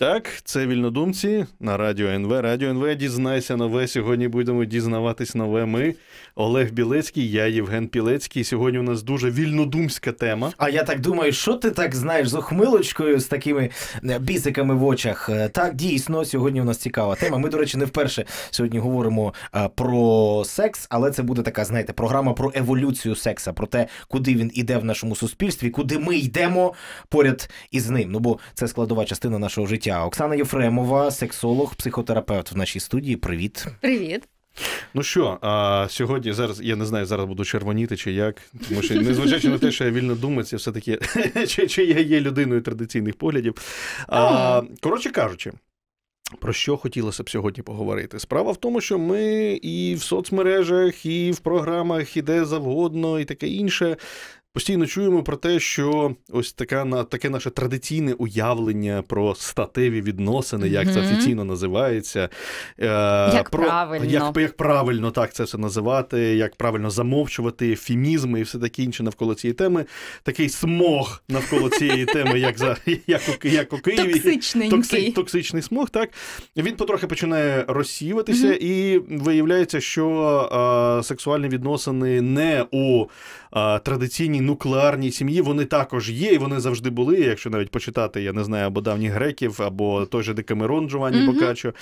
Так, це вільнодумці на Радіо НВ. Радіо НВ дізнайся нове. Сьогодні будемо дізнаватись нове. Ми Олег Білецький, я Євген Пілецький. Сьогодні у нас дуже вільнодумська тема. А я так думаю, що ти так знаєш з ухмилочкою, з такими е, бісиками в очах. Е, так, дійсно, сьогодні у нас цікава тема. Ми, до речі, не вперше сьогодні говоримо е, про секс, але це буде така, знаєте, програма про еволюцію секса, про те, куди він іде в нашому суспільстві, куди ми йдемо поряд із ним. Ну бо це складова частина нашого життя життя. Оксана Єфремова, сексолог, психотерапевт в нашій студії. Привіт, привіт. Ну що, а, сьогодні зараз я не знаю, зараз буду червоніти чи як, тому що незважаючи на те, що я вільно я все таки чи, чи я є людиною традиційних поглядів. А, Коротше кажучи. Про що хотілося б сьогодні поговорити? Справа в тому, що ми і в соцмережах, і в програмах, і де завгодно, і таке інше Постійно чуємо про те, що ось така таке наше традиційне уявлення про статеві відносини, як mm-hmm. це офіційно називається, Е, як про правильно. Як, як правильно так це все називати, як правильно замовчувати, фімізми і все таке інше навколо цієї теми. Такий смог навколо цієї теми, як за як у, як у Києві Токсичний. Токси, токсичний смог. Так він потрохи починає розсіюватися, mm-hmm. і виявляється, що а, е, сексуальні відносини не у а, е, традиційній нуклеарній сім'ї вони також є, і вони завжди були. Якщо навіть почитати, я не знаю, або давніх греків, або той же Декамерон Джованні mm-hmm. Бокаччо,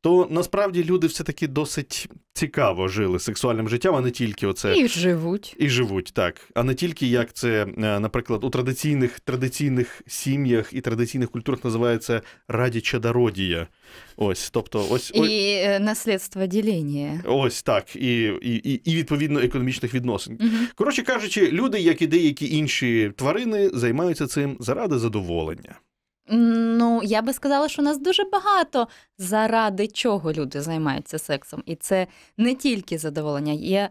то насправді люди все-таки досить цікаво жили сексуальним життям, а не тільки оце і живуть, і живуть так. А не тільки як це, е, наприклад, у традиційних традиційних сім'ях і традиційних культурах називається радічадородія. Ось, тобто, ось і ось... Е, наслідство ділення. Ось так, і і, і, відповідно економічних відносин. Угу. Коротше кажучи, люди, як і деякі інші тварини, займаються цим заради задоволення. Ну, я би сказала, що у нас дуже багато заради чого люди займаються сексом. І це не тільки задоволення. Є,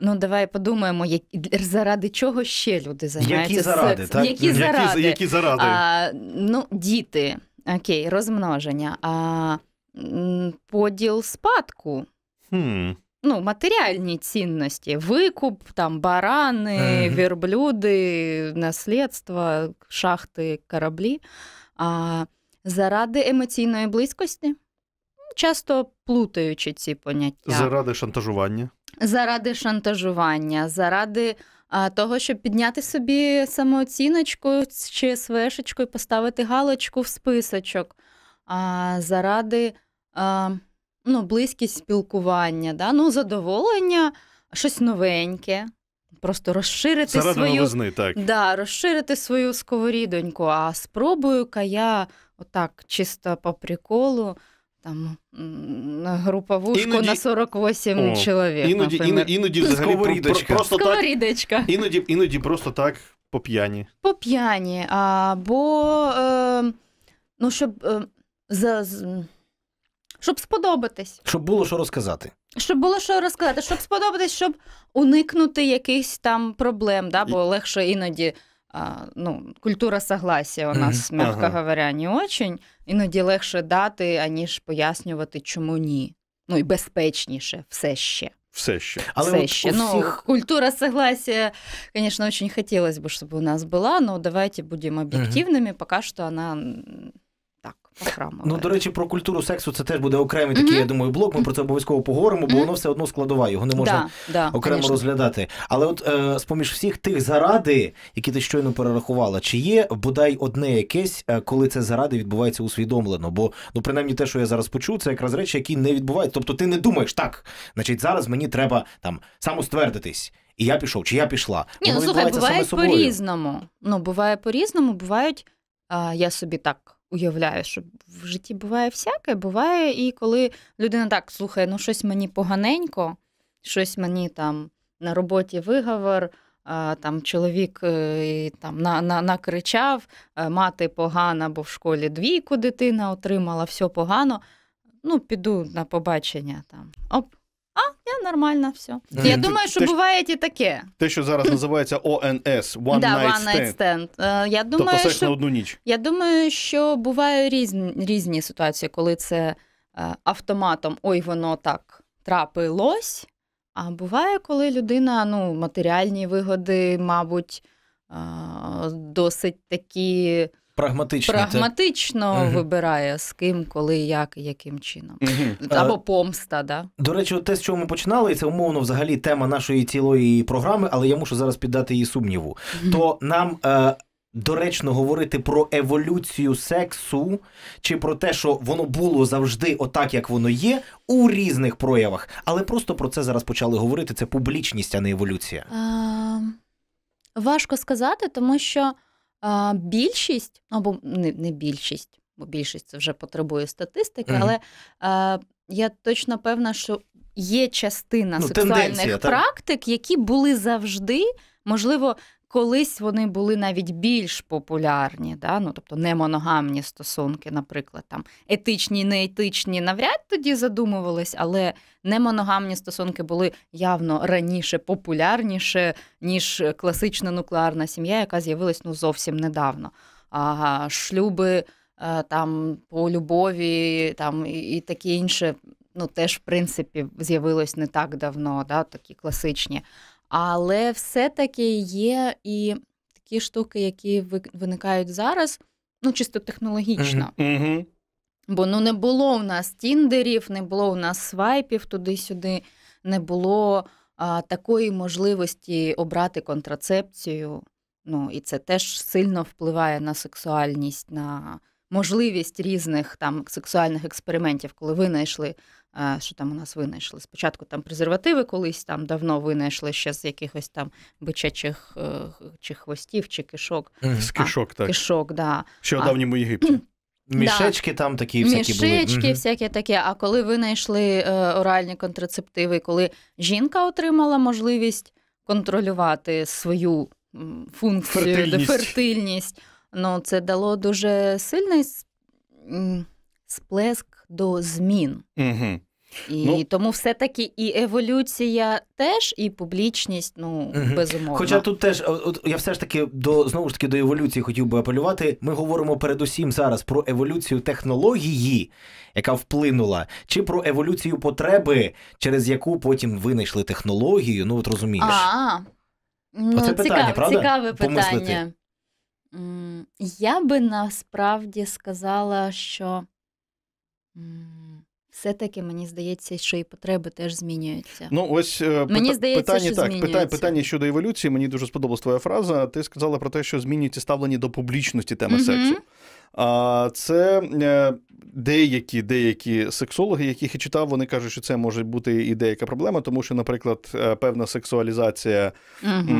ну давай подумаємо, як, заради чого ще люди займаються які заради, сексом. Так? Які, які заради? Які заради? А, Ну, діти, окей, розмноження. А, поділ спадку. Хм. Ну, матеріальні цінності, викуп, там барани, mm-hmm. вірблюди, наслідства, шахти, кораблі. А заради емоційної близькості, часто плутаючи ці поняття. Заради шантажування. Заради шантажування, заради а, того, щоб підняти собі самооціночку чи свешечку і поставити галочку в списочок а заради а, ну, близькість спілкування, да? ну, задоволення, щось новеньке. Просто розширити заради свою новизни, так. Да, розширити свою сковорідоньку, а спробую-ка я отак чисто по приколу. Там груповушку іноді... на 48 О, чоловік. Іноді наприклад. іноді взагалі просто так, іноді іноді просто так по п'яні. По п'яні. Або е, ем, ну, щоб ем, з, з щоб сподобатись. Щоб було що розказати. Щоб було що розказати, щоб сподобатись, щоб уникнути якихось там проблем, да? бо легше іноді а, ну, культура согласія у нас, м'яко ага. говоря, не очень. Іноді легше дати, аніж пояснювати, чому ні. Ну і безпечніше все ще. Все ще. Але все ще. Ну, всіх... Ну, культура согласия, звісно, очень хотелось бы, чтобы у нас була, але давайте будем объективными, поки що вона. она так, окремо. Ну, до речі, про культуру сексу це теж буде окремий такий, mm-hmm. я думаю, блок. Ми про це обов'язково поговоримо, бо mm-hmm. воно все одно складова, його не можна да, окремо конечно. розглядати. Але от е, з-поміж всіх тих заради, які ти щойно перерахувала, чи є бодай одне якесь, е, коли це заради відбувається усвідомлено? Бо ну, принаймні, те, що я зараз почув, це якраз речі, які не відбуваються. Тобто, ти не думаєш так, значить, зараз мені треба там самоствердитись. І я пішов, чи я пішла. Ні, ну слухай, буває по різному. Ну, буває по різному, бувають а, я собі так уявляю, що в житті буває всяке. Буває, і коли людина так слухає, ну щось мені поганенько, щось мені там на роботі виговор. Там чоловік е, там на, на, накричав, е, мати погана, бо в школі двійку дитина отримала, все погано. Ну, піду на побачення там. Оп, а я нормально все. Mm. Я думаю, що те, буває і таке. Те, що зараз називається ONS, One да, Night Stand. Night stand. Uh, я тобто думаю, тобто, що, на одну ніч. Я думаю, що бувають різні, різні ситуації, коли це uh, автоматом ой, воно так трапилось. А буває, коли людина ну, матеріальні вигоди, мабуть, uh, досить такі прагматично прагматично те... вибирає з ким, коли, як і яким чином. Тобто, або е, помста. да. До речі, те, з чого ми починали, це умовно взагалі тема нашої цілої програми, але я мушу зараз піддати її сумніву. То нам. Е... Доречно говорити про еволюцію сексу чи про те, що воно було завжди отак, як воно є, у різних проявах, але просто про це зараз почали говорити. Це публічність, а не еволюція. А, ем, Важко сказати, тому що а, Більшість, ну, або не не більшість, бо більшість це вже потребує статистики, але а, я точно певна, що є частина ну, сексуальних практик, які були завжди, можливо, Колись вони були навіть більш популярні, да? ну, тобто немоногамні стосунки, наприклад, там етичні, неетичні навряд тоді задумувались, але не моногамні стосунки були явно раніше популярніше, ніж класична нуклеарна сім'я, яка з'явилась ну, зовсім недавно. А Шлюби е, там по любові там, і таке інше, ну, теж, в принципі, з'явилось не так давно, да? такі класичні. Але все-таки є і такі штуки, які виникають зараз, ну чисто технологічно. Бо ну не було у нас тіндерів, не було у нас свайпів туди-сюди, не було а, такої можливості обрати контрацепцію. Ну і це теж сильно впливає на сексуальність, на можливість різних там сексуальних експериментів, коли винайшли Е, що там у нас винайшли? Спочатку там презервативи колись там давно винайшли ще з якихось там бичачих е, чи хвостів, чи кишок. З кишок, а, так. Кишок, да. Що в давньому Єгипті. Мішечки да. там такі всякі Мішечки були. Мішечки всякі такі. А коли винайшли е, оральні контрацептиви, коли жінка отримала можливість контролювати свою функцію, фертильність, фертильність ну це дало дуже сильний сплеск до змін. Угу. І ну, тому все-таки і еволюція теж, і публічність, ну угу. безумовно. Хоча тут теж от я все ж таки до знову ж таки до еволюції хотів би апелювати. Ми говоримо передусім зараз про еволюцію технології, яка вплинула, чи про еволюцію потреби, через яку потім винайшли технологію. Ну от розумієш. а Ну, Оце цікав, питання, правда? Цікаве питання. Я би насправді сказала, що все-таки мені здається, що і потреби теж змінюються. Ну ось е, мені пит... здається, питання що так питання, питання щодо еволюції. Мені дуже сподобалась твоя фраза. Ти сказала про те, що змінюється ставлення до публічності теми угу. сексу. А це е, деякі деякі сексологи, яких я читав, вони кажуть, що це може бути і деяка проблема, тому що, наприклад, е, певна сексуалізація, угу.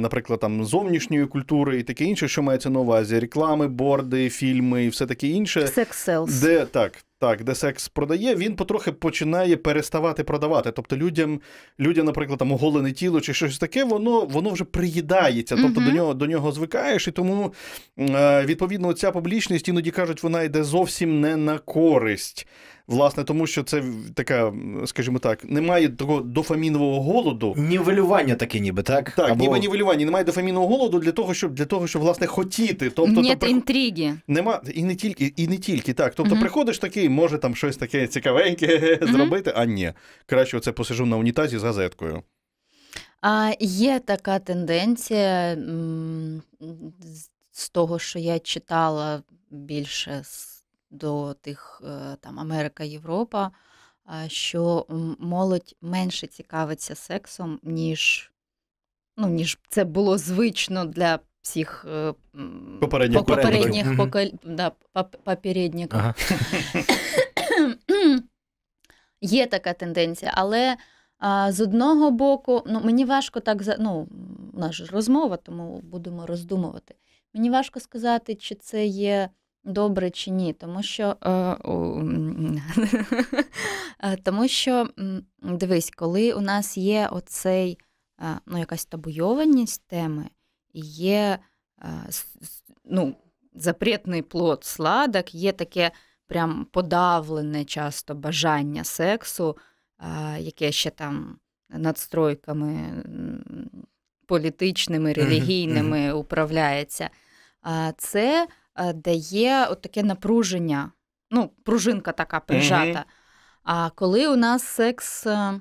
наприклад, там зовнішньої культури і таке інше, що мається на увазі: реклами, борди, фільми і все таке інше. Секс-селс. де так. Так, де секс продає, він потрохи починає переставати продавати. Тобто людям, людям, наприклад, там оголене тіло чи щось таке, воно воно вже приїдається, тобто uh-huh. до нього до нього звикаєш, і тому е, відповідно ця публічність іноді кажуть, вона йде зовсім не на користь власне, тому що це така, скажімо так, немає такого дофамінового голоду. Нівелювання таке, ніби так? Так, Або... ніби нівелювання, немає дофамінового голоду для того, щоб для того, щоб власне хотіти. Тобто Нет то, інтриги. Нема і не тільки, і не тільки так. Тобто, uh приходиш такий, може там щось таке цікавеньке uh зробити, а ні. Краще це посижу на унітазі з газеткою. А Є така тенденція з того, що я читала більше з до тих е, там Америка, Європа, що молодь менше цікавиться сексом, ніж ну, ніж це було звично для всіх е, попередніх попередніх поколь... да, попередніх. Ага. Є така тенденція, але а, з одного боку, ну мені важко так за ну, у нас ж розмова, тому будемо роздумувати. Мені важко сказати, чи це є добре чи ні, тому що е, тому що дивись, коли у нас є оцей е, ну, якась табуйованість теми, є е, ну, запретний плод сладок, є таке прям подавлене часто бажання сексу, яке ще там надстройками політичними, релігійними управляється. Це Е, дає от таке напруження, ну, пружинка така прижата. А коли у нас секс е,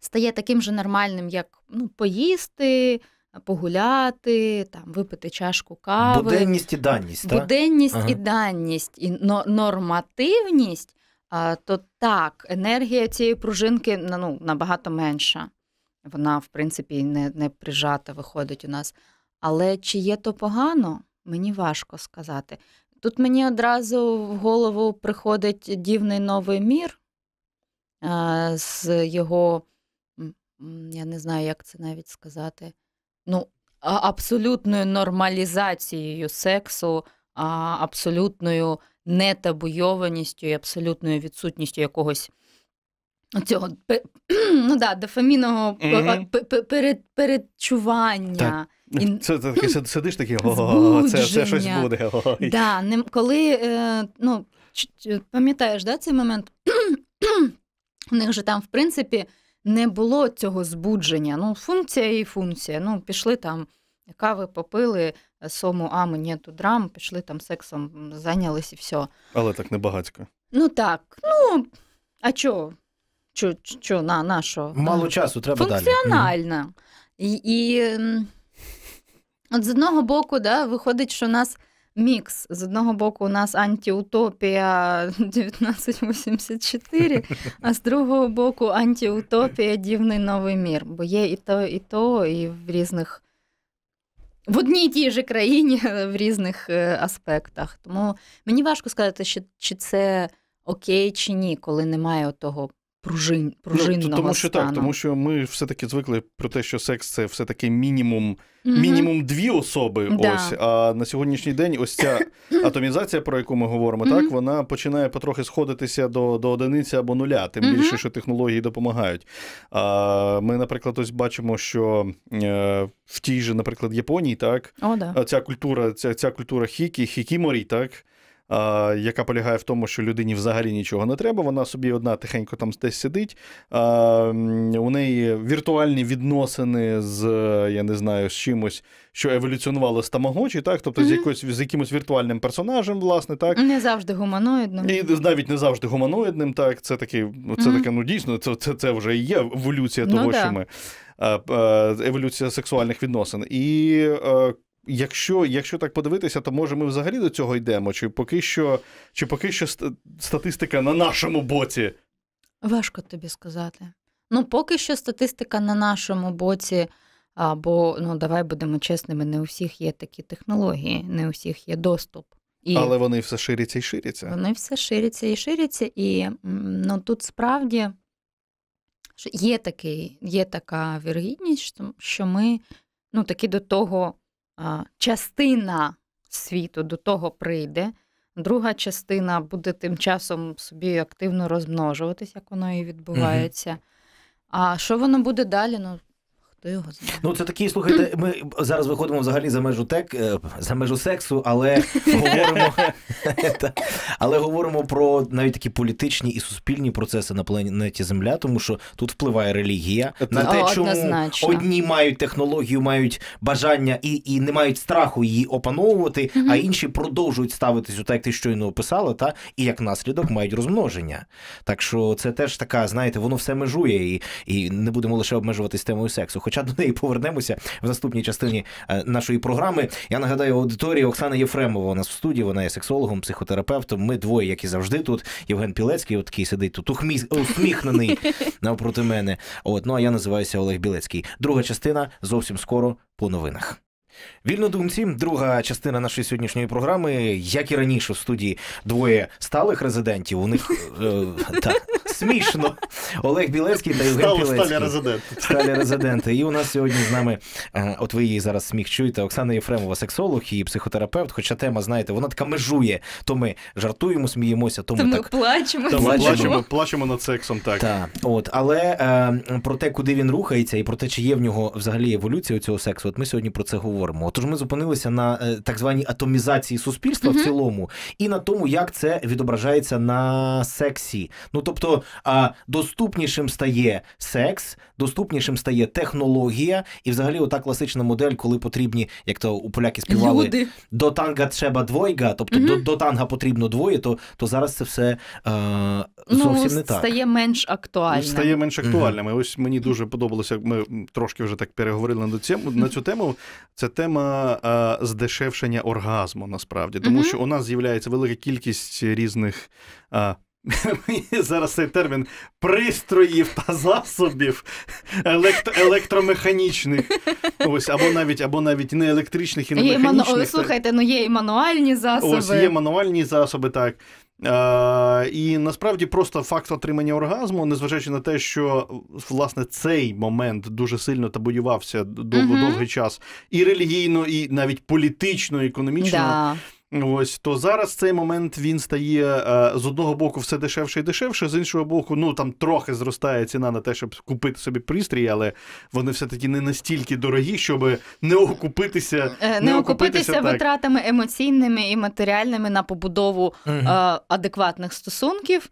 стає таким же нормальним, як ну, поїсти, погуляти, там, випити чашку кави. Буденність і данність. так? Буденність ага. і данність, і нормативність, то так, енергія цієї пружинки ну, набагато менша. Вона, в принципі, не, не прижата виходить у нас. Але чи є то погано? Мені важко сказати. Тут мені одразу в голову приходить Дівний новий мір з його, я не знаю, як це навіть сказати, ну, абсолютною нормалізацією сексу, абсолютною нетабуйованістю і абсолютною відсутністю якогось Оцього ну да, дофаміного передчування. Це таке сидиш такий, о, це, щось буде. Ой. Да, Коли е, ну, пам'ятаєш да, цей момент, у них же там, в принципі, не було цього збудження. Ну, функція і функція. Ну, пішли там кави попили, е, сому, а мені тут драм, пішли там сексом, зайнялись і все. Але так не багацько. Ну так, ну а чого? Чо, чо, на, на що? Мало е, часу треба далі. І, і от з одного боку, да, виходить, що у нас мікс. З одного боку, у нас антиутопія 1984, а з другого боку, антиутопія Дівний новий мір. Бо є і то, і то, і в різних. В одній і тій же країні в різних е, аспектах. Тому мені важко сказати, чи це окей чи ні, коли немає того пружин, ну, пружинного ну, Тому що так, тому що ми все-таки звикли про те, що секс це все-таки мінімум mm-hmm. мінімум дві особи. Да. Ось а на сьогоднішній день ось ця атомізація, про яку ми говоримо, mm-hmm. так вона починає потрохи сходитися до до одиниці або нуля, тим mm-hmm. більше, що технології допомагають. А, Ми, наприклад, ось бачимо, що е, в тій же, наприклад, Японії, так, oh, да. ця культура, ця, ця культура хікі, хікіморі, так яка полягає в тому, що людині взагалі нічого не треба. Вона собі одна тихенько там десь сидить. У неї віртуальні відносини з я не знаю, з чимось, що еволюціонувало з тамагочі, так, тобто mm-hmm. з якось з якимось віртуальним персонажем, власне, так не завжди гуманоїдним. І навіть не завжди гуманоїдним. Так, це таке, це mm-hmm. таке, ну дійсно, це це, це вже є еволюція ну того, ну, що ми. Еволюція сексуальних відносин. І е, Якщо якщо так подивитися, то може ми взагалі до цього йдемо? Чи поки що чи поки що статистика на нашому боці? Важко тобі сказати. Ну, поки що статистика на нашому боці, або ну давай будемо чесними, не у всіх є такі технології, не у всіх є доступ. І Але вони все ширяться і ширяться. Вони все ширяться і ширяться, і ну тут справді є такий, є така вірогідність, що ми ну таки до того частина світу до того прийде, друга частина буде тим часом собі активно розмножуватись, як воно і відбувається. mm А що воно буде далі? Ну, Хто його знає? Ну це такі, слухайте, ми зараз виходимо взагалі за межу тек, е, за межу сексу, але говоримо але говоримо про навіть такі політичні і суспільні процеси на планеті Земля, тому що тут впливає релігія на те, чому одні мають технологію, мають бажання і і не мають страху її опановувати, а інші продовжують ставитись у те, як ти щойно описала, та і як наслідок мають розмноження. Так що це теж така, знаєте, воно все межує, і і не будемо лише обмежуватись темою сексу хоча до неї повернемося в наступній частині е, нашої програми. Я нагадаю аудиторії Оксана Єфремова у нас в студії. Вона є сексологом, психотерапевтом. Ми двоє, як і завжди, тут. Євген Пілецький, от такий сидить тут ухміз... усміхнений навпроти мене. От, ну а я називаюся Олег Білецький. Друга частина зовсім скоро по новинах. Вільнодумці, друга частина нашої сьогоднішньої програми, як і раніше, в студії двоє сталих резидентів. У них е, та, смішно. Олег Білецький та Євген Білецький. Сталі резиденти. Сталі резиденти. І у нас сьогодні з нами, е, от ви її зараз сміх чуєте, Оксана Єфремова, сексолог і психотерапевт. Хоча тема, знаєте, вона така межує. То ми жартуємо, сміємося, то ми, то ми так плачемо. То ми плачемо, плачемо над сексом, так. Та, от, Але е, про те, куди він рухається, і про те, чи є в нього взагалі еволюція у цього сексу, от ми сьогодні про це говоримо. Отож, ми зупинилися на е, так званій атомізації суспільства mm-hmm. в цілому, і на тому, як це відображається на сексі. Ну тобто, а доступнішим стає секс, доступнішим стає технологія, і взагалі, ота класична модель, коли потрібні, як то у поляки співали Люди. до танга треба двойка, тобто угу. до, до танга потрібно двоє, то то зараз це все е, зовсім ну, не так. стає менш ну, актуальним. Стає менш актуальним. Угу. Ось мені дуже подобалося. Ми трошки вже так переговорили на цю, на цю тему. Це тема е, здешевшення оргазму насправді, тому угу. що у нас з'являється велика кількість різних. Е, Мені зараз цей термін пристроїв та засобів електро- електромеханічних. Ось, або навіть або навіть не електричних і не є механічних. Ману... Слухайте, ну є і мануальні засоби. Ось є мануальні засоби, так. А, і насправді просто факт отримання оргазму, незважаючи на те, що власне цей момент дуже сильно табоювався довго-довгий час, і релігійно, і навіть політично, і економічно. Да. Ось то зараз цей момент він стає е, з одного боку все дешевше і дешевше, з іншого боку, ну там трохи зростає ціна на те, щоб купити собі пристрій, але вони все-таки не настільки дорогі, щоб не окупитися, е, не, не окупитися так. витратами емоційними і матеріальними на побудову угу. адекватних стосунків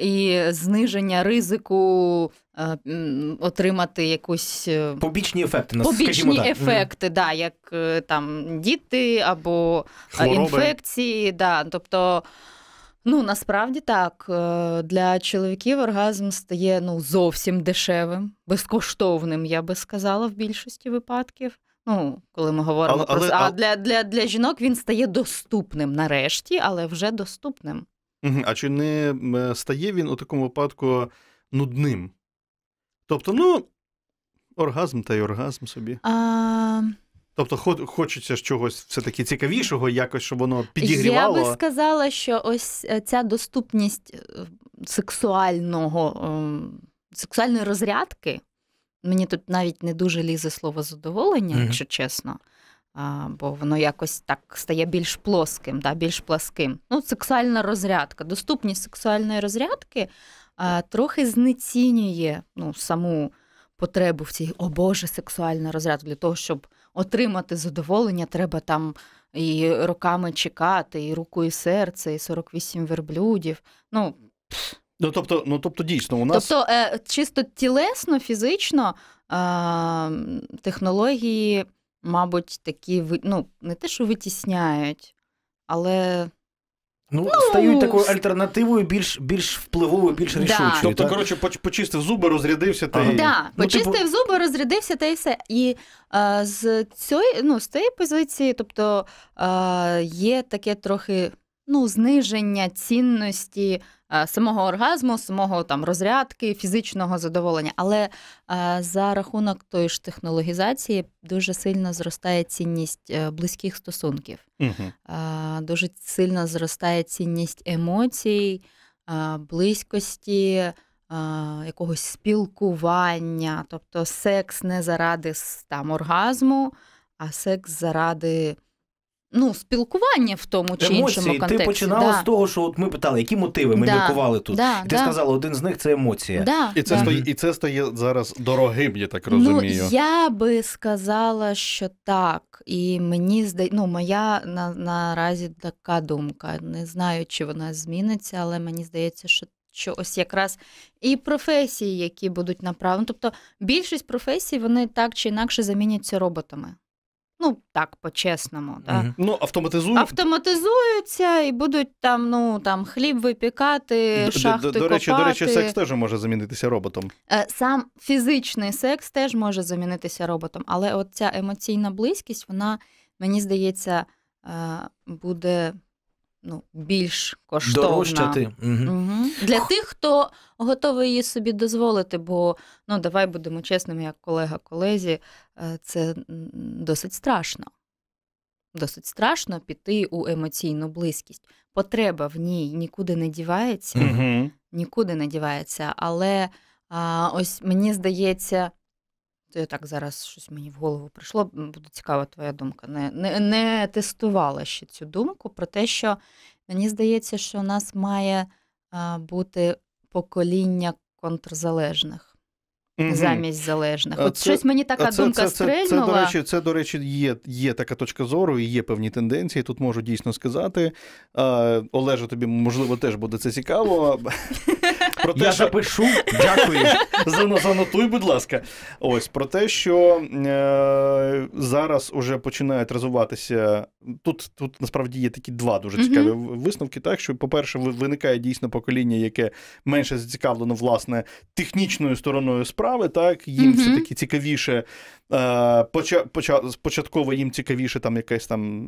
і зниження ризику Е, отримати якусь е, побічні ефекти, побічні скажімо ефекти, да, як е, там діти або Хвороби. інфекції. Да. Тобто, ну насправді так, для чоловіків оргазм стає ну зовсім дешевим, безкоштовним, я би сказала, в більшості випадків. Ну, коли ми говоримо але, про це. А для, для, для жінок він стає доступним нарешті, але вже доступним. А чи не стає він у такому випадку нудним? Тобто, ну, оргазм та й оргазм собі. А... Тобто, хочеться чогось все-таки цікавішого, якось, щоб воно підігрівало. Я би сказала, що ось е, ця доступність е, сексуального, е, сексуальної розрядки. Мені тут навіть не дуже лізе слово задоволення, mm-hmm. якщо чесно. А, Бо воно якось так стає більш плоским, да, більш пласким. Ну, Сексуальна розрядка, доступність сексуальної розрядки трохи знецінює ну, саму потребу в цій о Боже, сексуальна розряду. Для того, щоб отримати задоволення, треба там і роками чекати, і руку, і серце, і 48 верблюдів. Ну, Ну, тобто, ну тобто, дійсно, у нас тобто, е, чисто тілесно, фізично е, технології, мабуть, такі ну, не те, що витісняють, але Ну, ну, стають такою альтернативою, більш більш впливовою, більш да. рішучою. Тобто, так? коротше, почистив зуби, розрядився та ага. і... Да, ну, типу почистив типу... зуби, розрядився та і все. І е, з цієї ну, позиції, тобто е, є таке трохи ну, зниження цінності е, самого оргазму, самого там розрядки, фізичного задоволення. Але е, за рахунок тої ж технологізації дуже сильно зростає цінність е, близьких стосунків, угу. дуже сильно зростає цінність емоцій, близькості. Якогось спілкування, тобто секс не заради там оргазму, а секс заради Ну, спілкування в тому чи емоції. іншому контексті. Ти починала да. з того, що от ми питали, які мотиви ми да. міркували тут. Да. І ти сказала, один з них це емоція. Да. І це стає, і це стає зараз дорогим, я так розумію. Ну, Я би сказала, що так. І мені здається, ну, моя на, наразі така думка. Не знаю, чи вона зміниться, але мені здається, що. Що ось якраз і професії, які будуть направлені. Тобто більшість професій вони так чи інакше заміняться роботами. Ну, так, по-чесному. Да. Угу. Ну, автоматизують. Автоматизуються і будуть там ну, там, хліб випікати, шахти до, до, речі, копати. До речі, секс теж може замінитися роботом. Е, сам фізичний секс теж може замінитися роботом, але от ця емоційна близькість, вона, мені здається, е, буде ну, більш коштовна. Дорожчати. Угу. Для тих, хто готовий її собі дозволити, бо ну давай будемо чесними, як колега колезі, е, це досить страшно. Досить страшно піти у емоційну близькість. Потреба в ній нікуди не дівається, угу. нікуди не дівається. Але а, ось мені здається, це так зараз щось мені в голову прийшло. Буде цікава твоя думка. Не, не, не тестувала ще цю думку про те, що мені здається, що у нас має а, бути покоління контрзалежних. mm Замість залежних, от це, щось мені така це, думка це, стрельнула. Це, до речі, це до речі, є є така точка зору і є певні тенденції. Тут можу дійсно сказати. Е, Олежа, тобі можливо теж буде це цікаво. Про те, Я що... запишу, дякую. Занотуй, будь ласка. Ось про те, що е, зараз уже починають розвиватися. Тут тут насправді є такі два дуже цікаві висновки. Так, що, по-перше, виникає дійсно покоління, яке менше зацікавлено власне технічною стороною справи, так їм все-таки цікавіше. Е, поча, спочатково їм цікавіше там якась там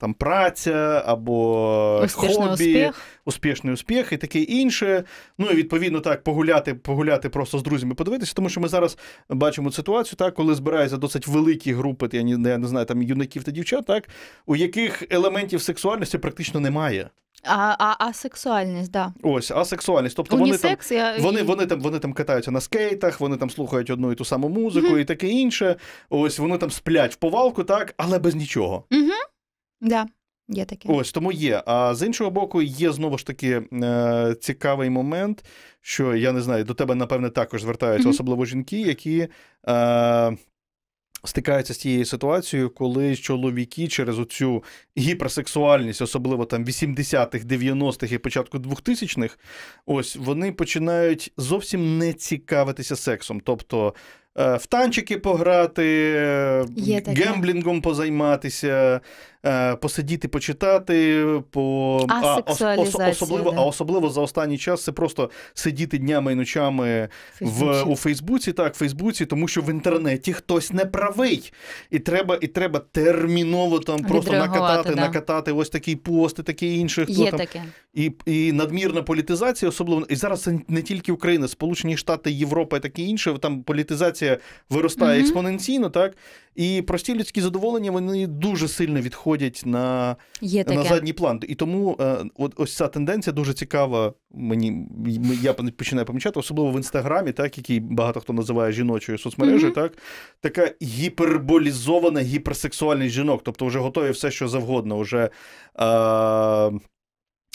там праця або Успішний хобі, успіх. успішний успіх і таке інше. Ну і відповідно так погуляти, погуляти просто з друзями, подивитися, тому що ми зараз бачимо ситуацію, так, коли збираються досить великі групи, я не, я не знаю, там юнаків та дівчат, так у яких елементів сексуальності практично немає. А а, а сексуальність, да. Ось, а Тобто Унісекс, вони там, я... вони, вони, там вони там катаються на скейтах, вони там слухають одну і ту саму музику uh-huh. і таке інше. Ось вони там сплять в повалку, так, але без нічого. Угу. Uh-huh. Да. Є таке. Ось тому є. А з іншого боку, є знову ж таки е, цікавий момент, що я не знаю, до тебе, напевне, також звертаються, mm-hmm. особливо жінки, які. Е, Стикаються з тією ситуацією, коли чоловіки через оцю гіперсексуальність, особливо там 80-х, 90-х і початку 2000-х, ось вони починають зовсім не цікавитися сексом. Тобто Е, в танчики пограти, Є гемблінгом позайматися, е, посидіти, почитати, по а, а особливо, да. а особливо за останній час це просто сидіти днями і ночами в у Фейсбуці, так, в Фейсбуці, тому що в інтернеті хтось не правий, і треба, і треба терміново там просто накатати, да. накатати ось такі пости, і таке інше. Хто Є там таке. і і надмірна політизація, особливо і зараз це не тільки Україна, Сполучені Штати, Європа і таке інше. Там політизація інформація виростає mm-hmm. експоненційно, так? І прості людські задоволення вони дуже сильно відходять на Є на задній план. І тому е, от ось ця тенденція дуже цікава. Мені я починаю помічати, особливо в інстаграмі, так який багато хто називає жіночою соцмережею, mm-hmm. так така гіперболізована гіперсексуальність жінок, тобто вже готові все, що завгодно. Уже, е-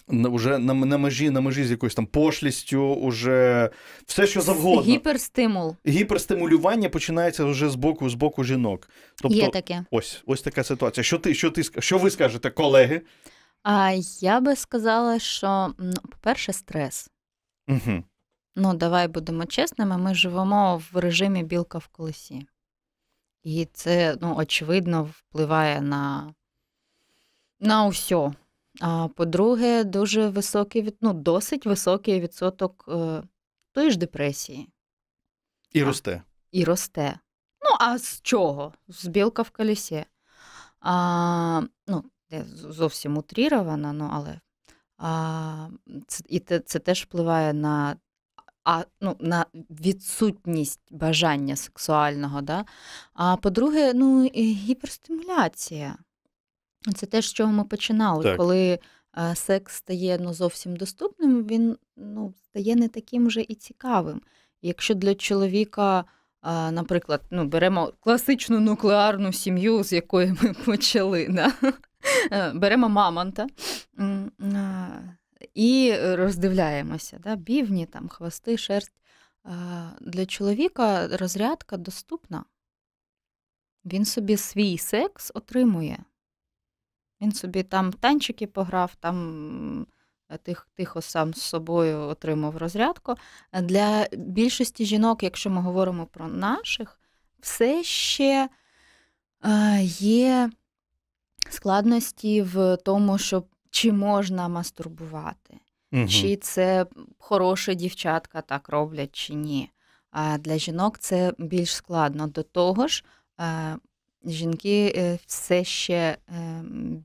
вже на на межі на межі з якоюсь там пошлістю, уже все, що завгодно. Гіперстимул. Гіперстимулювання починається вже з боку з боку жінок. Тобто, Є таке. Ось ось така ситуація. Що ти, що ти, що ви скажете, колеги? А я би сказала, що ну, по-перше, стрес. Угу. Ну, давай будемо чесними. Ми живемо в режимі білка в колесі. І це ну, очевидно впливає на, на усе. А по-друге, дуже високий від... ну, досить високий відсоток е, тої ж депресії. І так. росте. І росте. Ну, а з чого? З білка в колісі. А, ну, Зовсім утрірована, ну, але а, це, і це, це теж впливає на а, ну, на відсутність бажання сексуального. Да? А по-друге, ну, гіперстимуляція. Це те, з чого ми починали. Так. Коли а, е, секс стає ну, зовсім доступним, він ну, стає не таким же і цікавим. Якщо для чоловіка, а, е, наприклад, ну, беремо класичну нуклеарну сім'ю, з якої ми почали, да? Е, беремо мамонта і роздивляємося, да? бівні, там, хвости, шерсть. Для чоловіка розрядка доступна. Він собі свій секс отримує. Він собі там танчики пограв, там тих, тихо сам з собою отримав розрядку. Для більшості жінок, якщо ми говоримо про наших, все ще е, є складності в тому, що чи можна мастурбувати, угу. чи це хороша дівчатка так роблять, чи ні. А для жінок це більш складно. До того ж, е, жінки е, все ще е,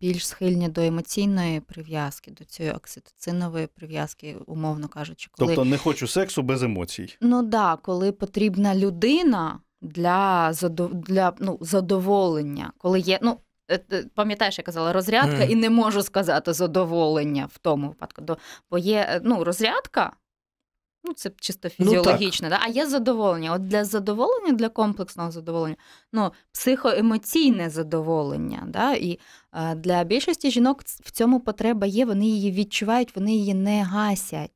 більш схильні до емоційної прив'язки, до цієї окситоцинової прив'язки, умовно кажучи, коли тобто не хочу сексу без емоцій. Ну да, коли потрібна людина для для ну, задоволення, коли є ну. Е, пам'ятаєш, я казала розрядка, mm. і не можу сказати задоволення в тому випадку. Бо є ну, розрядка, Ну, це чисто ну, фізіологічно, ну, да? а є задоволення. От для задоволення, для комплексного задоволення, ну, психоемоційне задоволення. Да? І е, для більшості жінок в цьому потреба є, вони її відчувають, вони її не гасять,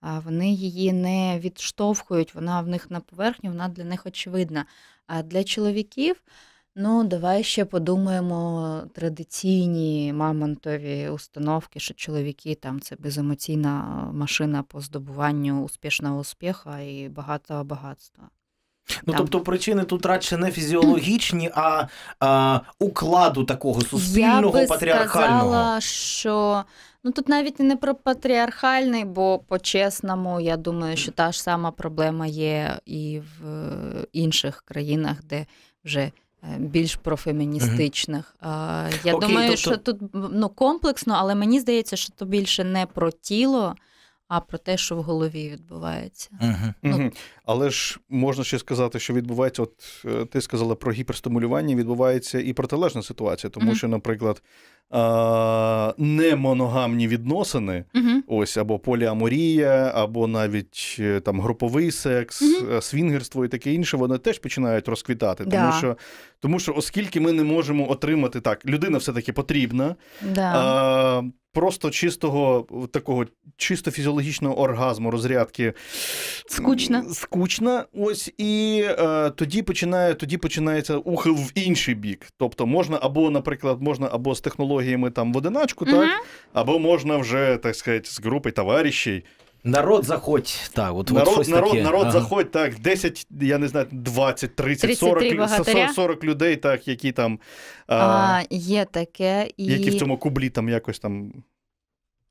а вони її не відштовхують, вона в них на поверхні, вона для них очевидна. А для чоловіків. Ну, давай ще подумаємо е, традиційні мамонтові установки, що чоловіки там це беземоційна е, машина по здобуванню успішного успіха і багатого багатства. Ну, там. тобто причини тут радше не фізіологічні, а а укладу такого суспільного Я би патріархального. сказала, що ну тут навіть не про патріархальний, бо по-чесному, я думаю, що та ж сама проблема є і в е, інших країнах, де вже Е, більш профеміністичних. uh Я okay, думаю, тобто... що тут ну, комплексно, але мені здається, що то більше не про тіло. А про те, що в голові відбувається. uh Ну, uh Але ж можна ще сказати, що відбувається, от е, ти сказала про гіперстимулювання, відбувається і протилежна ситуація, тому uh що, наприклад, а, е, не моногамні відносини, uh ось або поліаморія, або навіть е, там груповий секс, uh свінгерство і таке інше, вони теж починають розквітати. Да. Тому що, тому що, оскільки ми не можемо отримати так, людина все таки потрібна. Да. А, просто чистого такого чисто фізіологічного оргазму, розрядки. Скучно. Скучно, Ось і е, тоді починає тоді починається ухил в інший бік. Тобто можна або, наприклад, можна або з технологіями там в одиначку, угу. так або можна вже так сказати з групи товаришів. Народ заходь. Так, от, народ от народ, таке. народ ага. заходь, так, 10, я не знаю, 20, 30, 40 40, 40 людей, так, які там. А, а, Є таке. І... Які в цьому кублі там якось там.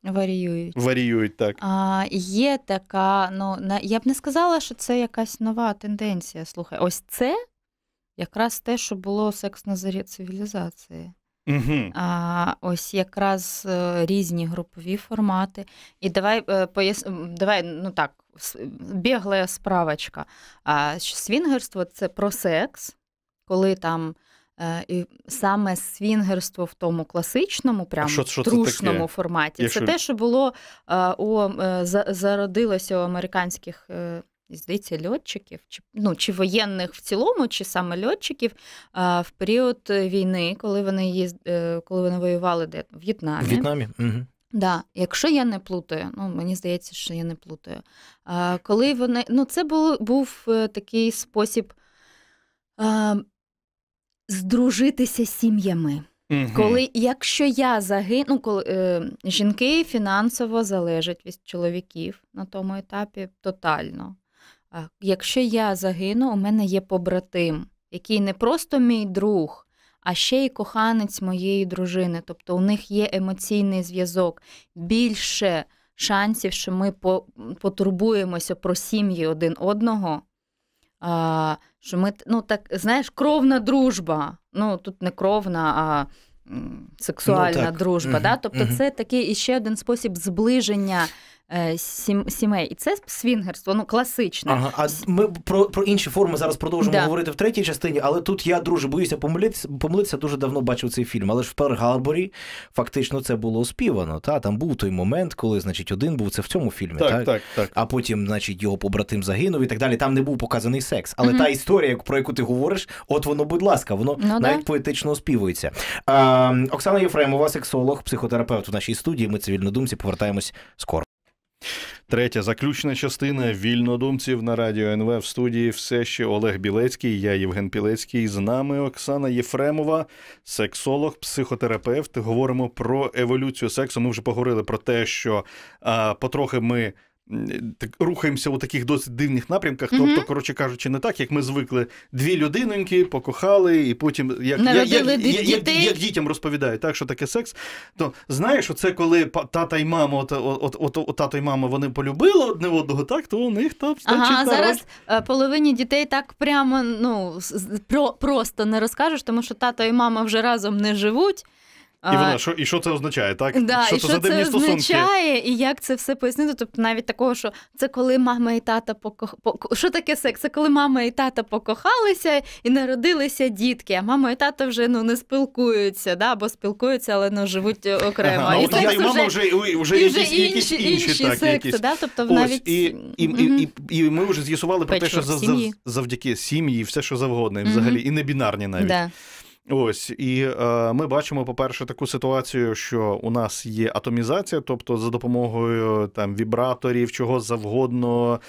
Варіюють. Варіюють, так. А, Є така, ну, я б не сказала, що це якась нова тенденція. Слухай, ось це якраз те, що було секс на зорі цивілізації. Угу. А, Ось якраз е, різні групові формати. І давай е, пояс... давай, ну так, бігла справочка. А, Свінгерство це про секс, коли там е, і Саме свінгерство в тому класичному, прямо що, що трушному таке? форматі. Якщо... Це те, що було у зародилося у американських здається, льотчиків, чи ну чи воєнних в цілому, ну, чи саме льотчиків в період э, війни, коли вони їзд... Э, коли вони воювали де в В'єтнамі. В'єтнамі? Угу. Да, якщо я не плутаю, ну мені здається, що я не плутаю. А, Коли вони ну це був був е, такий спосіб а, здружитися з сім'ями. Угу. Коли якщо я загину, ну, коли е, жінки фінансово залежать від чоловіків на тому етапі тотально якщо я загину, у мене є побратим, який не просто мій друг, а ще й коханець моєї дружини. Тобто у них є емоційний зв'язок. Більше шансів, що ми потурбуємося про сім'ї один одного. А, що ми, ну так, знаєш, кровна дружба. Ну, тут не кровна, а сексуальна ну, дружба. Mm-hmm. Да? Тобто, mm-hmm. це такий іще один спосіб зближення Е, сім, сімей. І це свінгерство, ну класичне. Ага, а ми про про інші форми зараз продовжимо да. говорити в третій частині, але тут я дуже боюся помилитися, помилитися дуже давно бачив цей фільм. Але ж в Перл-Гарборі фактично це було співано. Та Там був той момент, коли, значить, один був це в цьому фільмі, так, так? так, так. а потім, значить, його побратим загинув і так далі. Там не був показаний секс. Але mm та історія, про яку ти говориш, от воно, будь ласка, воно ну, навіть да. поетично оспівується. А, ем, Оксана Єфремова, сексолог, психотерапевт у нашій студії. Ми цивільнодумці повертаємось скоро. Третя заключна частина вільнодумців на радіо НВ в студії все ще Олег Білецький, я Євген Пілецький З нами Оксана Єфремова, сексолог, психотерапевт. Говоримо про еволюцію сексу. Ми вже поговорили про те, що а, потрохи ми так, Рухаємося у таких досить дивних напрямках. mm Тобто, коротше кажучи, не так, як ми звикли дві людиноньки, покохали, і потім як як, як, дітей. як, дітям розповідають, так що таке секс. То знаєш, оце коли тата й мама, от от, от, от тато й мама вони полюбили одне одного, так то у них там Ага, зараз е, половині дітей так прямо ну про, просто не розкажеш, тому що тато і мама вже разом не живуть. І вона що і що це означає, так? Да, що і це що це стосунки? означає, і як це все пояснити? Тобто навіть такого, що це коли мама і тата покох... Що таке секс? Це коли мама і тата покохалися і народилися дітки, а мама і тата вже ну не спілкуються, да? або спілкуються, але ну живуть окремо. Ага, і, ну, секс і мама вже вже, вже і інші, інші так, секси, якісь. Да? Тобто навіть Ось, і, і, і, і, і, ми вже з'ясували про те, що за завдяки сім'ї, все що завгодно, і взагалі, і не бінарні навіть. Да. Ось і е, ми бачимо, по-перше, таку ситуацію, що у нас є атомізація, тобто за допомогою там вібраторів, чого завгодно,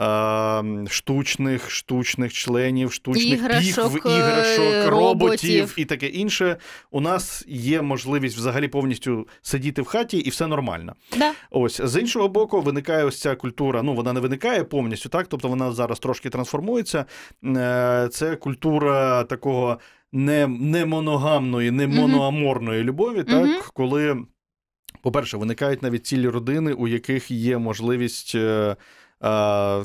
е, штучних штучних членів, штучних іграшок, пікв, іграшок, е, роботів. роботів і таке інше. У нас є можливість взагалі повністю сидіти в хаті, і все нормально. Да. Ось з іншого боку, виникає ось ця культура. Ну вона не виникає повністю, так тобто вона зараз трошки трансформується. Е, Це культура такого не не моногамної, не моноаморної любові, так коли, по-перше, виникають навіть цілі родини, у яких є можливість. Е,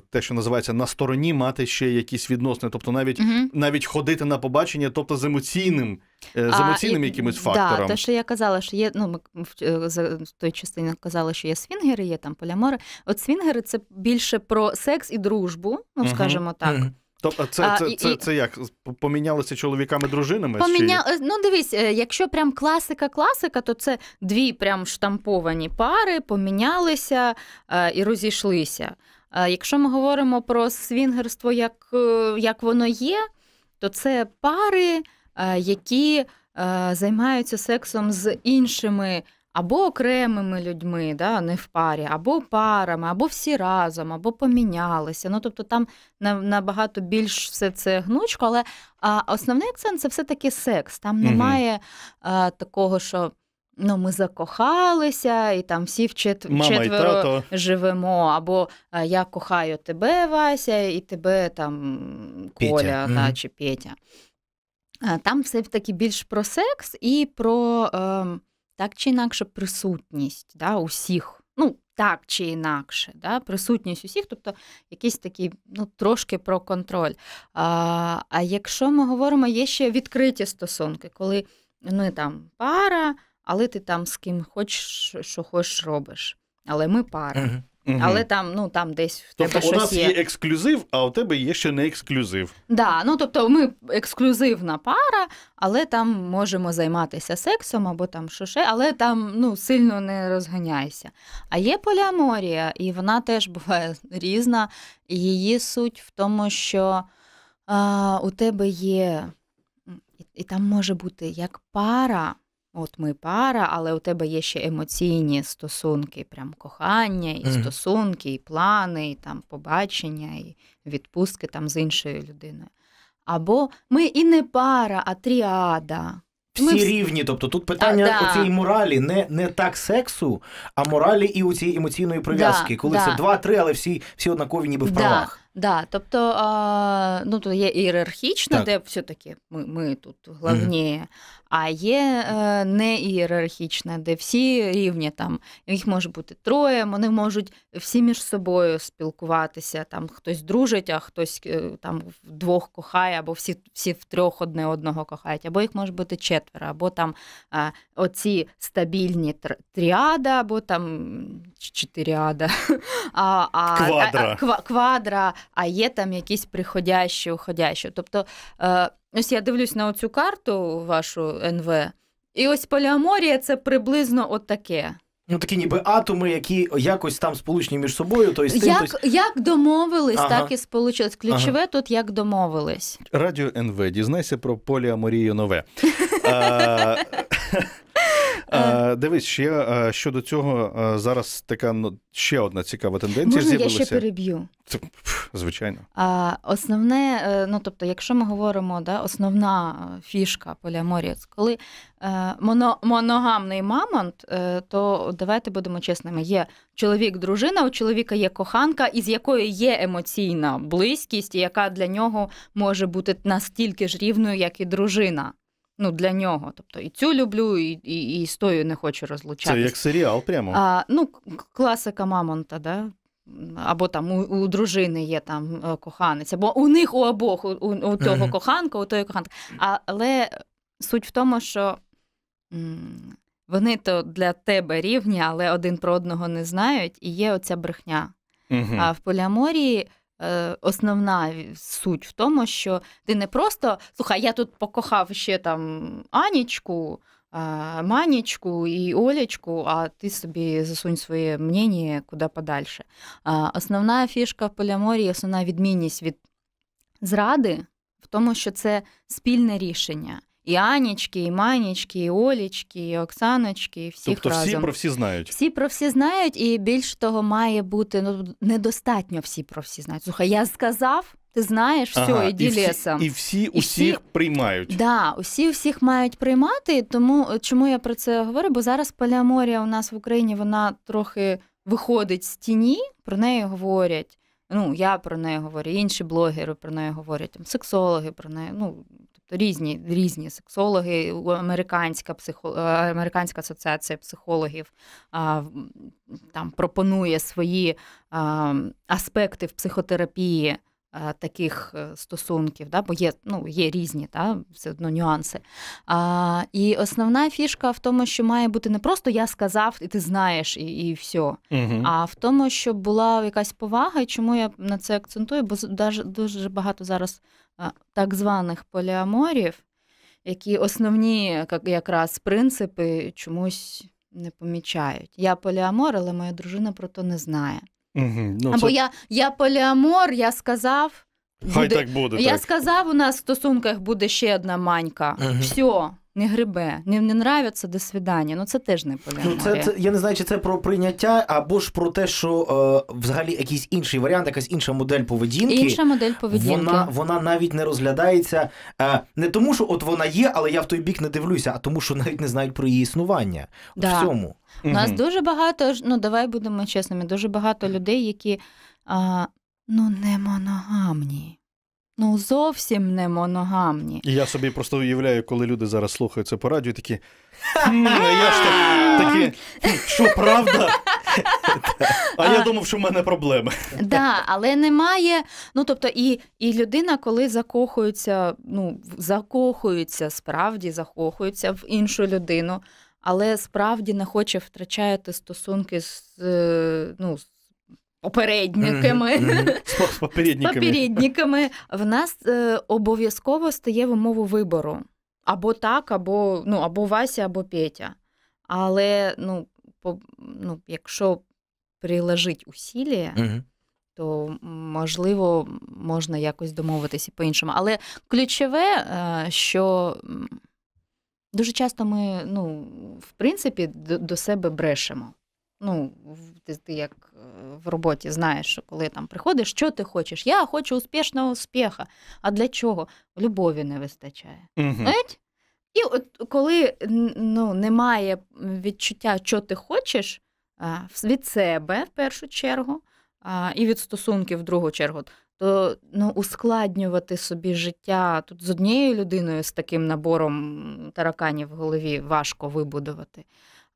те, що називається на стороні, мати ще якісь відносини, тобто навіть угу. навіть ходити на побачення, тобто з емоційним е, з емоційним а, якимось фактором. Так, те, що я казала, що є. Ну ми в е, той частині казали, що є свінгери, є там полямори. От свінгери це більше про секс і дружбу, ну скажімо так. Угу. Тобто, це це, це, це як помінялися чоловіками дружинами? Поміня... Чи... Е, ну, дивись, е, якщо прям класика-класика, то це дві прям штамповані пари помінялися е, і розійшлися. Якщо ми говоримо про свінгерство, як, як воно є, то це пари, які займаються сексом з іншими або окремими людьми, да, не в парі, або парами, або всі разом, або помінялися. Ну тобто там набагато більш все це гнучко, але а, основний акцент це все-таки секс. Там немає а, такого, що. Ну, ми закохалися, і там всі в четверо живемо. Або я кохаю тебе, Вася, і тебе там Коля Петя. Та, чи Петя. Там все таки більш про секс і про е, так чи інакше присутність да, усіх. Ну, так чи інакше, да, присутність усіх, тобто якийсь такий ну, трошки про контроль. А а якщо ми говоримо, є ще відкриті стосунки, коли ну, там пара, але ти там з ким хочеш, що хочеш робиш. Але ми пара. Угу. Але там ну там десь в тобто тебе тобто, щось у нас є ексклюзив, а у тебе є ще не ексклюзив. Да, ну тобто ми ексклюзивна пара, але там можемо займатися сексом або там шоше, але там ну сильно не розганяйся. А є поліаморія, і вона теж буває різна. Її суть в тому, що а, у тебе є, і, і там може бути як пара. От ми пара, але у тебе є ще емоційні стосунки, прям кохання, і стосунки, і плани, і там побачення, і відпустки там з іншою людиною. Або ми і не пара, а тріада. Всі ми... рівні. Тобто тут питання а, у цій моралі не не так сексу, а моралі і у цій емоційної прив'язки. Да, коли да. це два-три, але всі всі однакові, ніби в правах. Да, тобто а, ну то є ієрархічно, де все-таки ми ми тут головні, угу. а є а, е, не ієрархічна, де всі рівні там їх може бути троє. Вони можуть всі між собою спілкуватися. Там хтось дружить, а хтось е, там вдвох кохає, або всі всі втрьох одне одного кохають, або їх може бути четверо, або там а, е, оці стабільні тріада, або там чотиріада, а, а, квадра. А, квадра а є там якісь приходящі, уходящі. Тобто, е, ось я дивлюсь на оцю карту вашу НВ, і ось поліаморія це приблизно отаке. Ну, такі ніби атоми, які якось там сполучені між собою, то тобто, як тось... як домовились, ага. так і сполучились. Ключове ага. тут як домовились. Радіо НВ. Дізнайся про поліаморію нове. Е, е. Дивись, ще е, щодо цього зараз така ну, ще одна цікава тенденція. Можна Я ще переб'ю. Звичайно. А, Основне, ну тобто, якщо ми говоримо, да, основна фішка поліаморії, коли моно, моногамний мамонт, то давайте будемо чесними: є чоловік-дружина, у чоловіка є коханка, із якою є емоційна близькість, яка для нього може бути настільки ж рівною, як і дружина. Ну, для нього. Тобто і цю люблю, і і, і з тою не хочу розлучатися. Це як серіал прямо. А, Ну, класика Мамонта, да? Або там у, у дружини є там е, коханець, або у них у обох, у, у того uh коханка, у тої коханка. Але суть в тому, що вони то для тебе рівні, але один про одного не знають, і є оця брехня. Uh-huh. А в поліаморії Е, основна суть в тому, що ти не просто слухай, я тут покохав ще там Анічку, Манічку і Олічку, а ти собі засунь своє мнення куди подальше. Основна фішка в поліаморії, основна відмінність від зради в тому, що це спільне рішення і Анічки, і Манічки, і Олічки, і Оксаночки, і всіх тобто разом. всі про всі знають. Всі про всі знають, і більш того, має бути ну недостатньо всі про всі знають. Слухай, я сказав. Ти знаєш, все, ага, і всі, лісом. І всі і усіх всі, приймають. Да, усі усіх мають приймати. Тому е, чому я про це говорю? Бо зараз поліаморія у нас в Україні вона трохи виходить з тіні, про неї говорять. Ну, я про неї говорю, інші блогери про неї говорять, там, сексологи про неї. Ну, Тобто різні різні сексологи, американська психо, е, американська асоціація психологів а, там пропонує свої а, аспекти в психотерапії таких е, стосунків, да, бо є ну, є різні да, все одно нюанси. А, І основна фішка в тому, що має бути не просто я сказав, і ти знаєш, і і все, угу. а в тому, щоб була якась повага, і чому я на це акцентую, бо дуже багато зараз так званих поліаморів, які основні якраз принципи чомусь не помічають. Я поліамор, але моя дружина про то не знає. Угу. Ну, Або це... я я поліамор, я сказав. Хай так буде. Я так. сказав, у нас в стосунках буде ще одна манька. Угу. Все не грибе, не, не нравиться до свидання. Ну це теж не поліаморія. Ну, це, це я не знаю, чи це про прийняття або ж про те, що е, взагалі якийсь інший варіант, якась інша модель поведінки. Інша модель поведінки. Вона вона навіть не розглядається е, не тому, що от вона є, але я в той бік не дивлюся, а тому, що навіть не знають про її існування. Да. В цьому у нас угу. дуже багато ну давай будемо чесними. Дуже багато людей, які а, ну не моногамні ну зовсім не моногамні. І я собі просто уявляю, коли люди зараз слухають це по радіо, такі ну, я ж такі, що правда? А я думав, що в мене проблеми. Так, але немає. Ну тобто, і і людина, коли закохується, ну закохується, справді закохується в іншу людину, але справді не хоче втрачати стосунки з е, ну, Попередниками З попередниками. попередниками в нас е, обов'язково стає в вибору або так, або ну, або Вася, або Петя. Але ну, по, ну, якщо приложить усілля, угу. то можливо можна якось домовитися по-іншому. Але ключове, е, що дуже часто ми, ну, в принципі, до, до себе брешемо. Ну, ти як в роботі знаєш, коли там приходиш, що ти хочеш? Я хочу успішного успіха. А для чого? Любові не вистачає. Угу. І от коли ну, немає відчуття, що ти хочеш від себе в першу чергу, і від стосунків в другу чергу, то ну, ускладнювати собі життя тут з однією людиною з таким набором тараканів в голові важко вибудувати.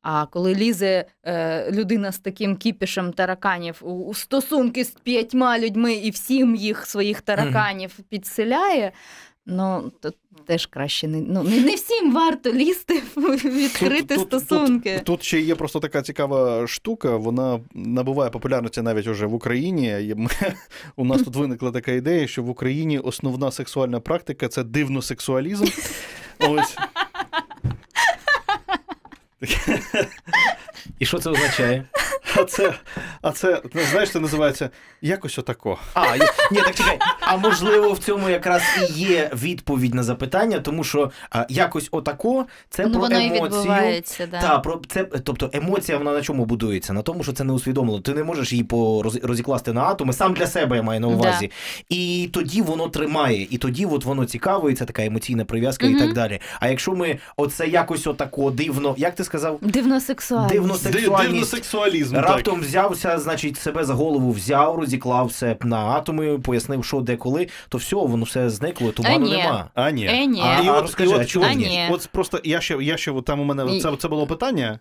А коли лізе е, людина з таким кіпішем тараканів у стосунки з п'ятьма людьми і всім їх своїх тараканів підселяє, ну то теж краще не ну, не всім варто лізти відкрити тут, стосунки. Тут, тут, тут ще є просто така цікава штука. Вона набуває популярності навіть уже в Україні. У нас тут виникла така ідея, що в Україні основна сексуальна практика це дивносексуалізм. Ось І що це означає? А це, а це ну, знаєш, це називається якось отако. А, ні, так чекай. А можливо, в цьому якраз і є відповідь на запитання, тому що а, якось отако це ну, про воно емоцію. І да. Та, про це, Тобто емоція вона на чому будується? На тому, що це не усвідомлено. Ти не можеш її розікласти на атоми, сам для себе я маю на увазі. Да. І тоді воно тримає, і тоді от воно цікаво, і це така емоційна прив'язка угу. і так далі. А якщо ми оце якось отако дивно, як ти сказав? Дивно сексуально. Дивно сексуалізм. Ну, Раптом так. взявся, значить, себе за голову взяв, розіклав все на атоми, пояснив, що де коли, то все, воно все зникло, туману нема. А ні. А, а, а, а, розкажи, а чому? От просто я ще я ще там у мене це, це було питання.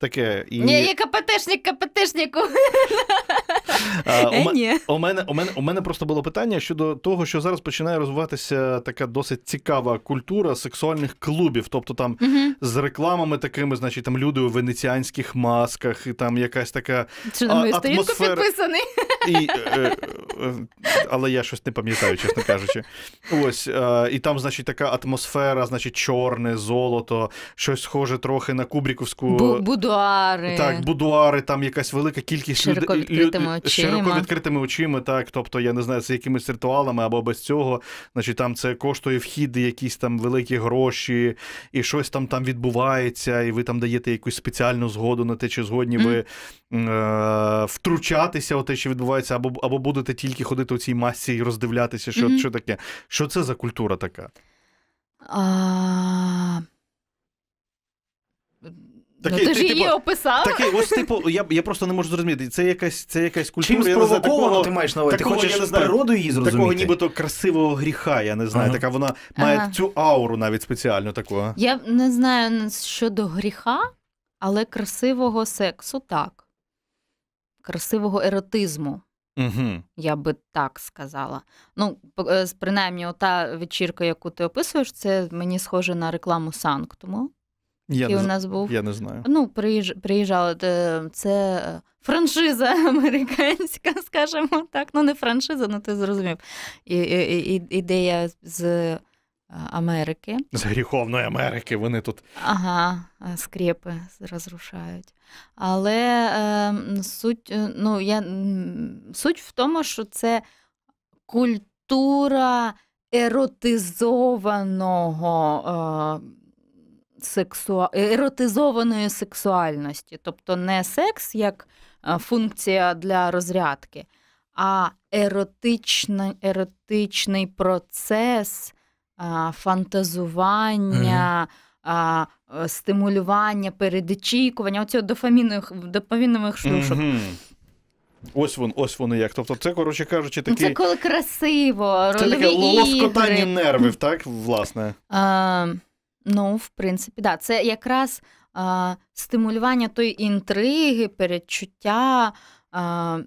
Таке і Ні, я КПТшник, КПТшнику. У, е, м- у мене у мене у мене просто було питання щодо того, що зараз починає розвиватися така досить цікава культура сексуальних клубів. Тобто там uh з рекламами такими, значить, там люди у венеціанських масках, і там якась така Чи на мою сторінку підписаний. І, е, е, е, Але я щось не пам'ятаю, чесно кажучи. Ось е, і там, значить, така атмосфера, значить, чорне, золото, щось схоже трохи на Кубріковську. Буду будуари. Так, будуари, там якась велика кількість Широко відкритими очима. Широко відкритими очима, так. Тобто, я не знаю, це якимись ритуалами або без цього. Значить, там це коштує вхіди, якісь там великі гроші, і щось там там відбувається, і ви там даєте якусь спеціальну згоду на те, чи згодні mm. ви е- втручатися у те, що відбувається, або або будете тільки ходити у цій масці і роздивлятися, що, mm-hmm. що таке. Що це за культура така? А... Uh... Такий, ну, ти ж її типу, описав. Такий, ось типу, я я просто не можу зрозуміти. Це якась це якась культура. Чим спровоковано ти маєш на увазі? Ти хочеш з природою її зрозуміти? Такого нібито красивого гріха, я не знаю. Ага. Така вона має ага. цю ауру навіть спеціально такого. Я не знаю щодо гріха, але красивого сексу так. Красивого еротизму. Угу. Я би так сказала. Ну, е, принаймні, ота вечірка, яку ти описуєш, це мені схоже на рекламу Санктуму. Я і не у нас був я не знаю. Ну, приїж, приїжджали. Е, це е, франшиза американська, скажімо так. Ну, не франшиза, ну ти зрозумів. і, і, Ідея з е, Америки. З гріховної Америки вони тут. Ага, скрепи розрушають. Але е, суть ну, я, суть в тому, що це культура еротизованого. Е, сексу... еротизованої сексуальності, тобто не секс як е, функція для розрядки, а еротичний, еротичний процес е, фантазування. А, е, стимулювання, передочікування, оцього дофамінових, дофамінових штушок. Mm-hmm. Ось воно, ось воно як. Тобто, це, коротше кажучи, такий... Ну, це коли красиво, рольові Це таке лоскотання нервів, так, власне? А, ем, Ну, в принципі, да. Це якраз а, стимулювання тої інтриги, передчуття а,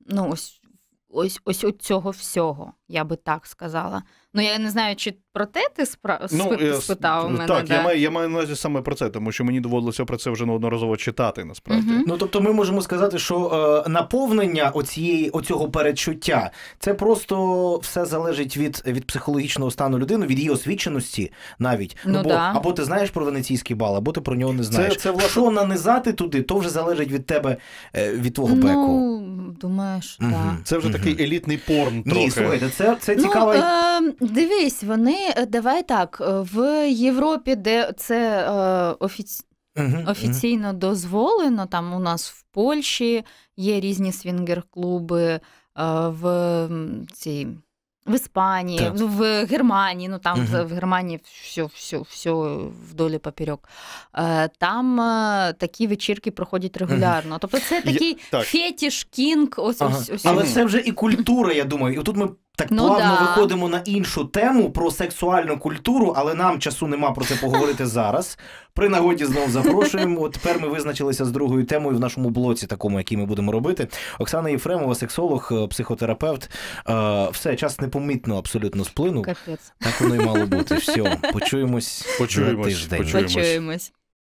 ну, ось ось, ось цього всього я би так сказала. Ну я не знаю, чи про те ти спра... ну, спитав мене. Так, да? я маю я маю на увазі саме про це, тому що мені доводилося про це вже неодноразово читати. Насправді, угу. ну тобто, ми можемо сказати, що е, наповнення оцієї оцього передчуття це просто все залежить від від психологічного стану людини, від її освіченості, навіть ну, ну бо да. або ти знаєш про венеційський бал, або ти про нього не знаєш. Це, це власне... Що нанизати туди, то вже залежить від тебе, е, від твого ну, беку. Ну думаєш, угу. так. це вже угу. такий елітний порн. Ні, трохи. слухайте, це це цікаво. Ну, е, дивись, вони е, давай так е, в Європі, де це е, офіційно. uh Офіційно uh дозволено, там у нас в Польщі є різні свінгер-клуби е, в цій, в Іспанії, так. Ну, в Германії, ну там uh-huh. в Германії все все, все вдолі папірок. Там такі вечірки проходять регулярно. Тобто це такий фетіш, кінг. Ось, ага. ось, ось, Але це вже і культура, я думаю. І тут ми так ну, плавно да. виходимо на іншу тему про сексуальну культуру, але нам часу нема про це поговорити зараз. При нагоді знову запрошуємо. От тепер ми визначилися з другою темою в нашому блоці, такому, який ми будемо робити. Оксана Єфремова, сексолог, е, психотерапевт. Е, все, час непомітно абсолютно сплинув. Капець. Так воно й мало бути. Все, почуємось. Почуємось. На тиждень. Почуємось.